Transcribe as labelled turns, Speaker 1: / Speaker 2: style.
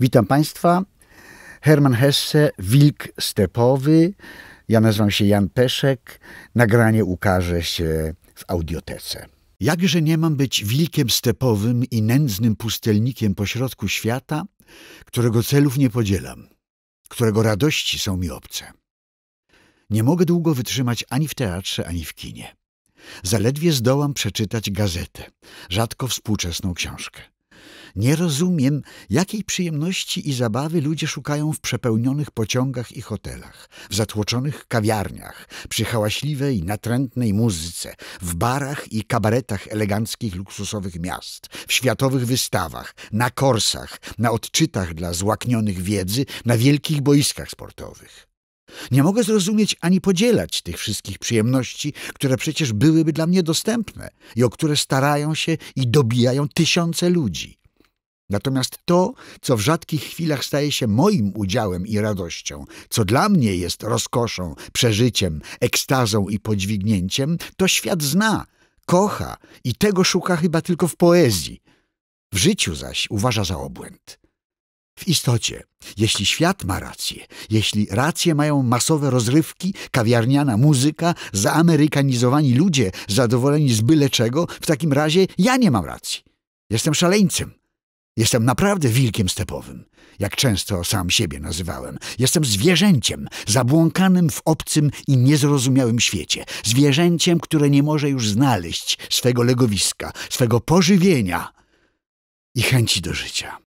Speaker 1: Witam Państwa. Herman Hesse, Wilk Stepowy. Ja nazywam się Jan Peszek. Nagranie ukaże się w audiotece. Jakże nie mam być wilkiem stepowym i nędznym pustelnikiem pośrodku świata, którego celów nie podzielam, którego radości są mi obce. Nie mogę długo wytrzymać ani w teatrze, ani w kinie. Zaledwie zdołam przeczytać gazetę, rzadko współczesną książkę. Nie rozumiem, jakiej przyjemności i zabawy ludzie szukają w przepełnionych pociągach i hotelach, w zatłoczonych kawiarniach, przy hałaśliwej, natrętnej muzyce, w barach i kabaretach eleganckich, luksusowych miast, w światowych wystawach, na korsach, na odczytach dla złaknionych wiedzy, na wielkich boiskach sportowych. Nie mogę zrozumieć ani podzielać tych wszystkich przyjemności, które przecież byłyby dla mnie dostępne i o które starają się i dobijają tysiące ludzi. Natomiast to, co w rzadkich chwilach staje się moim udziałem i radością, co dla mnie jest rozkoszą, przeżyciem, ekstazą i podźwignięciem, to świat zna, kocha i tego szuka chyba tylko w poezji. W życiu zaś uważa za obłęd. W istocie, jeśli świat ma rację, jeśli rację mają masowe rozrywki, kawiarniana muzyka, zaamerykanizowani ludzie zadowoleni z byle czego, w takim razie ja nie mam racji. Jestem szaleńcem Jestem naprawdę wilkiem stepowym, jak często sam siebie nazywałem. Jestem zwierzęciem, zabłąkanym w obcym i niezrozumiałym świecie. Zwierzęciem, które nie może już znaleźć swego legowiska, swego pożywienia i chęci do życia.